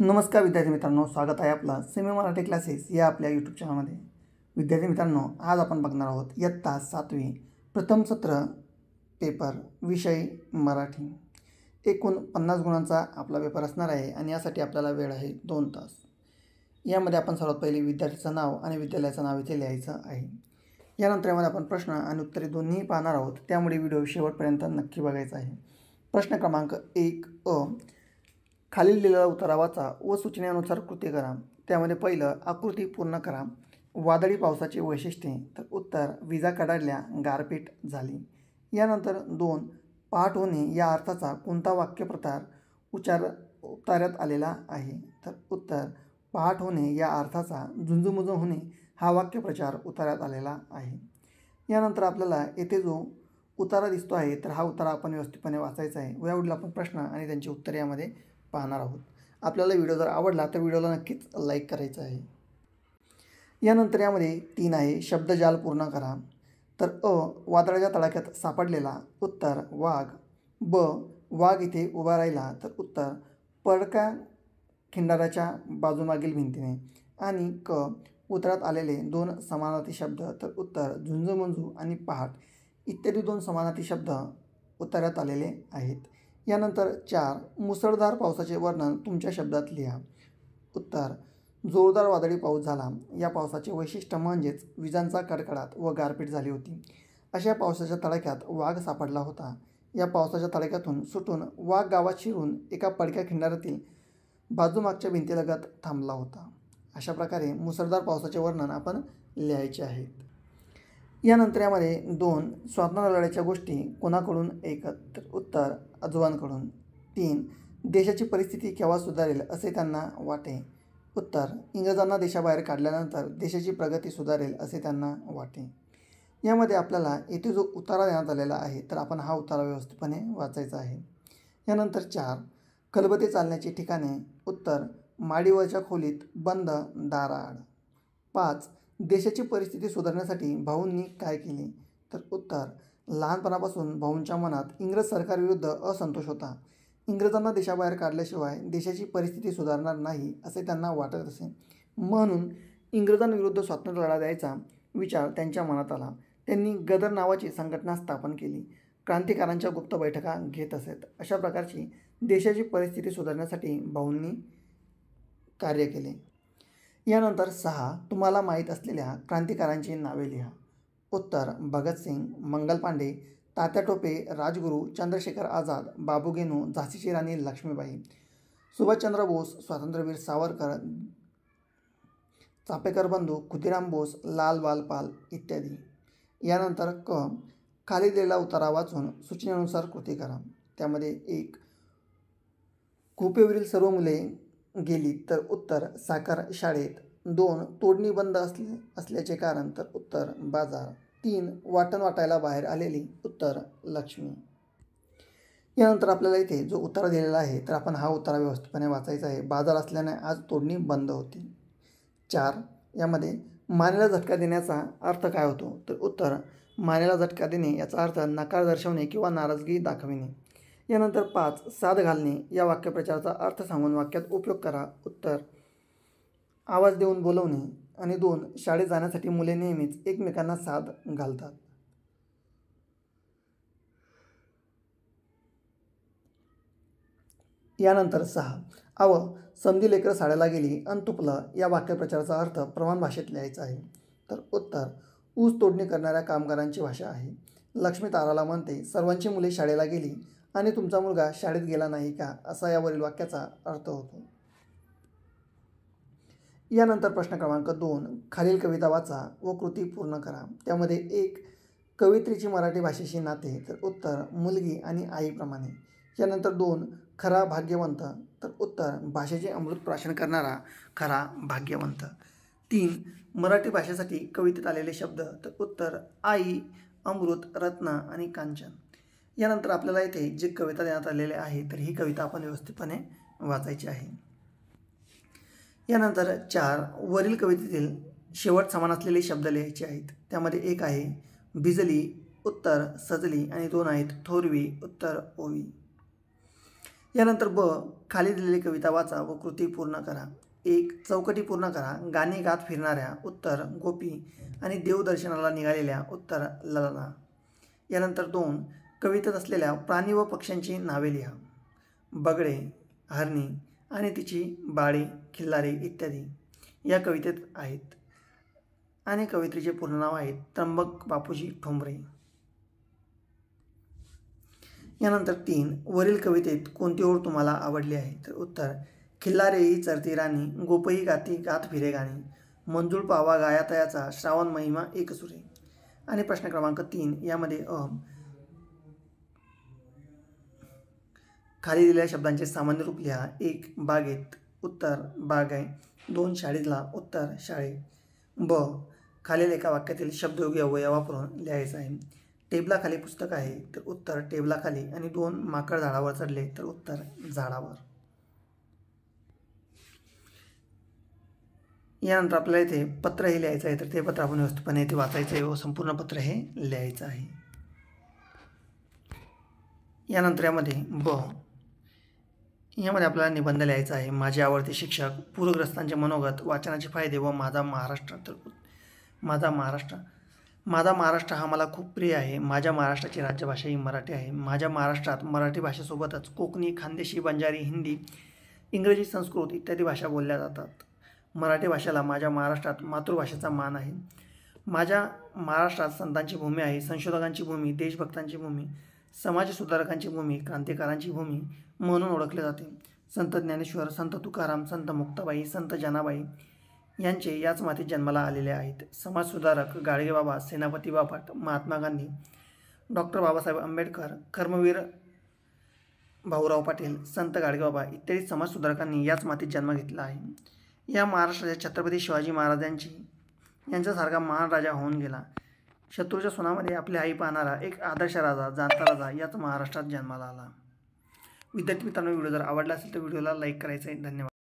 नमस्कार विद्यार्थी मित्रांनो स्वागत आहे आपला सेमी मराठी क्लासेस या आपल्या यूट्यूब चॅनलमध्ये विद्यार्थी मित्रांनो आज आपण बघणार आहोत इयत्ता सातवी प्रथम सत्र पेपर विषय मराठी एकूण पन्नास गुणांचा आपला पेपर असणार आहे आणि यासाठी आपल्याला वेळ आहे दोन तास यामध्ये आपण सर्वात पहिले विद्यार्थ्याचं नाव आणि विद्यालयाचं नाव इथे लिहायचं आहे यानंतर यामध्ये आपण प्रश्न आणि उत्तरे दोन्ही पाहणार आहोत त्यामुळे व्हिडिओ शेवटपर्यंत नक्की बघायचा आहे प्रश्न क्रमांक एक अ खालील दिलेला वाचा व सूचनेनुसार कृती करा त्यामध्ये पहिलं आकृती पूर्ण करा वादळी पावसाची वैशिष्ट्ये तर उत्तर विजा कडाडल्या गारपीट झाली यानंतर दोन पाठ होणे या अर्थाचा कोणता वाक्यप्रकार उच्चार उतार्यात आलेला आहे तर उत्तर पहाट होणे या अर्थाचा झुंजुमुज होणे हा वाक्यप्रचार उतारण्यात आलेला आहे यानंतर आपल्याला येथे जो उतारा दिसतो आहे तर हा उतारा आपण व्यवस्थितपणे वाचायचा आहे व यावडील आपण प्रश्न आणि त्यांची उत्तरे यामध्ये पाहणार आहोत आपल्याला व्हिडिओ जर आवडला तर व्हिडिओला नक्कीच लाईक करायचं आहे यानंतर यामध्ये तीन आहे शब्दजाल पूर्ण करा तर अ वादळाच्या तडाख्यात सापडलेला उत्तर वाघ ब वाघ इथे उभा राहिला तर उत्तर पडका खिंडाराच्या बाजूमागील भिंतीने आणि क उतरात आलेले दोन समानार्थी शब्द तर उत्तर झुंजूमंजू आणि पहाट इत्यादी दोन समानार्थी शब्द उतरात आलेले आहेत यानंतर चार मुसळधार पावसाचे वर्णन तुमच्या शब्दात लिहा उत्तर जोरदार वादळी पाऊस झाला या पावसाचे वैशिष्ट्य म्हणजेच विजांचा कडकडाट व गारपीट झाली होती अशा पावसाच्या तडाख्यात वाघ सापडला होता या पावसाच्या तडाख्यातून सुटून वाघ गावात शिरून एका पडक्या खिंडारातील बाजूमागच्या भिंतीलगत थांबला होता अशा प्रकारे मुसळधार पावसाचे वर्णन आपण लिहायचे आहेत यानंतर यामध्ये दोन स्वातंत्र्य लढ्याच्या गोष्टी कोणाकडून एकत्र उत्तर आजोबांकडून तीन देशाची परिस्थिती केव्हा सुधारेल असे त्यांना वाटे उत्तर इंग्रजांना देशाबाहेर काढल्यानंतर देशाची प्रगती सुधारेल असे त्यांना वाटे यामध्ये आपल्याला येथे जो उतारा देण्यात आलेला आहे तर आपण हा उतारा व्यवस्थितपणे वाचायचा आहे यानंतर चार खलबते चालण्याची ठिकाणे उत्तर माडीवरच्या खोलीत बंद दाराड पाच देशाची परिस्थिती सुधारण्यासाठी भाऊंनी काय केले तर उत्तर लहानपणापासून भाऊंच्या मनात इंग्रज सरकारविरुद्ध असंतोष होता इंग्रजांना देशाबाहेर काढल्याशिवाय देशाची परिस्थिती सुधारणार नाही असे त्यांना वाटत असे म्हणून इंग्रजांविरुद्ध स्वातंत्र्य लढा द्यायचा विचार त्यांच्या मनात आला त्यांनी गदर नावाची संघटना स्थापन केली क्रांतिकारांच्या गुप्त बैठका घेत असत अशा प्रकारची देशाची परिस्थिती सुधारण्यासाठी भाऊंनी कार्य केले यानंतर सहा तुम्हाला माहीत असलेल्या क्रांतिकारांची नावे लिहा उत्तर भगतसिंग मंगल पांडे तात्या टोपे राजगुरू चंद्रशेखर आझाद बाबूगेनू झासीची राणी लक्ष्मीबाई सुभाषचंद्र बोस स्वातंत्र्यवीर सावरकर चापेकर बंधू खुदिराम बोस लाल बालपाल इत्यादी यानंतर क खाली दिलेला उतारा वाचून सूचनेनुसार कृती करा त्यामध्ये एक खुपेवरील सर्व मुले गेली तर उत्तर साखर शाळेत दोन तोडणी बंद असले असल्याचे कारण तर उत्तर बाजार तीन वाटण वाटायला बाहेर आलेली उत्तर लक्ष्मी यानंतर आपल्याला इथे जो उत्तर दिलेला आहे तर आपण हा उतारा व्यवस्थितपणे वाचायचा आहे बाजार असल्याने आज तोडणी बंद होती चार यामध्ये मानेला झटका देण्याचा अर्थ काय होतो तर उत्तर मानेला झटका देणे याचा अर्थ नकार दर्शवणे किंवा नाराजगी दाखविणे यानंतर पाच साध घालणे या वाक्यप्रचाराचा अर्थ सांगून वाक्यात उपयोग करा उत्तर आवाज देऊन बोलवणे आणि दोन शाळेत जाण्यासाठी मुले नेहमीच एकमेकांना साध घालतात यानंतर सहा आव समधी लेकर साड्याला गेली अन तुपलं या वाक्यप्रचाराचा अर्थ प्रमाण भाषेत लिहायचा आहे तर उत्तर ऊस तोडणी करणाऱ्या कामगारांची भाषा आहे लक्ष्मी ताराला म्हणते सर्वांची मुले शाळेला गेली आणि तुमचा मुलगा शाळेत गेला नाही का असा यावरील वाक्याचा अर्थ होतो यानंतर प्रश्न क्रमांक दोन खालील कविता वाचा व कृती पूर्ण करा त्यामध्ये एक कवित्रीची मराठी भाषेशी नाते तर उत्तर मुलगी आणि आईप्रमाणे यानंतर दोन खरा भाग्यवंत तर उत्तर भाषेचे अमृत प्राशन करणारा खरा भाग्यवंत तीन मराठी भाषेसाठी कवितेत आलेले शब्द तर उत्तर आई अमृत रत्ना आणि कांचन यानंतर आपल्याला इथे जी कविता देण्यात आलेली आहे तर ही कविता आपण व्यवस्थितपणे वाचायची आहे यानंतर चार वरील कवितेतील शेवट समान असलेले शब्द लिहायचे आहेत त्यामध्ये एक आहे भिजली उत्तर सजली आणि दोन आहेत थोरवी उत्तर ओवी यानंतर ब खाली दिलेली कविता वाचा व कृती पूर्ण करा एक चौकटी पूर्ण करा गाणी गात फिरणाऱ्या उत्तर गोपी आणि देवदर्शनाला निघालेल्या उत्तर ललना यानंतर दोन कवितेत असलेल्या प्राणी व पक्ष्यांची नावे लिहा बगडे हरणी आणि तिची बाळे खिल्लारे इत्यादी या कवितेत आहेत आणि कवित्रीचे पूर्ण नाव आहेत त्र्यंबक बापूजी ठोंबरे यानंतर तीन वरील कवितेत कोणती ओळ तुम्हाला आवडली आहे तर उत्तर खिल्लारेई चरती राणी गोपई गाती गात फिरे गाणी मंजूळ पावा गायातयाचा श्रावण महिमा एकसुरे आणि प्रश्न क्रमांक तीन यामध्ये अहम खाली दिलेल्या शब्दांचे सामान्य रूप लिहा एक बागेत उत्तर बाग आहे दोन शाळेतला उत्तर शाळे ब खालील एका वाक्यातील शब्दयोगी अवयव वापरून लिहायचं आहे टेबलाखाली पुस्तक आहे तर उत्तर टेबलाखाली आणि दोन माकड झाडावर चढले तर उत्तर झाडावर यानंतर आपल्याला इथे पत्र हे लिहायचं आहे तर ते पत्र आपण व्यवस्थितपणे इथे वाचायचं आहे व संपूर्ण पत्र हे लिहायचं आहे यानंतर यामध्ये ब यामध्ये आपल्याला निबंध लिहायचा आहे माझे आवडते शिक्षक पूरग्रस्तांचे मनोगत वाचनाचे फायदे व माझा महाराष्ट्र तर माझा महाराष्ट्र माझा महाराष्ट्र हा मला खूप प्रिय आहे माझ्या महाराष्ट्राची राज्यभाषा ही मराठी आहे माझ्या महाराष्ट्रात मराठी भाषेसोबतच कोकणी खानदेशी बंजारी हिंदी इंग्रजी संस्कृत इत्यादी भाषा बोलल्या जातात मराठी भाषेला माझ्या महाराष्ट्रात मातृभाषेचा मान आहे माझ्या महाराष्ट्रात संतांची भूमी आहे संशोधकांची भूमी देशभक्तांची भूमी समाजसुधारकांची भूमी क्रांतिकारांची भूमी म्हणून ओळखले जाते संत ज्ञानेश्वर संत तुकाराम संत मुक्ताबाई संत जनाबाई यांचे याच मातीत जन्माला आलेले आहेत समाजसुधारक गाडगेबाबा सेनापती बापट महात्मा गांधी डॉक्टर बाबासाहेब आंबेडकर कर्मवीर भाऊराव पाटील संत गाडगेबाबा इत्यादी समाजसुधारकांनी याच मातीत जन्म घेतला आहे या महाराष्ट्राच्या छत्रपती शिवाजी महाराजांची यांच्यासारखा महान राजा होऊन गेला शत्रूच्या सुनामध्ये आपली आई पाहणारा एक आदर्श राजा जाणता राजा याच महाराष्ट्रात जन्माला आला विद्यार्थी मित्रांनो व्हिडिओ जर आवडला असेल तर व्हिडिओला लाईक करायचं आहे धन्यवाद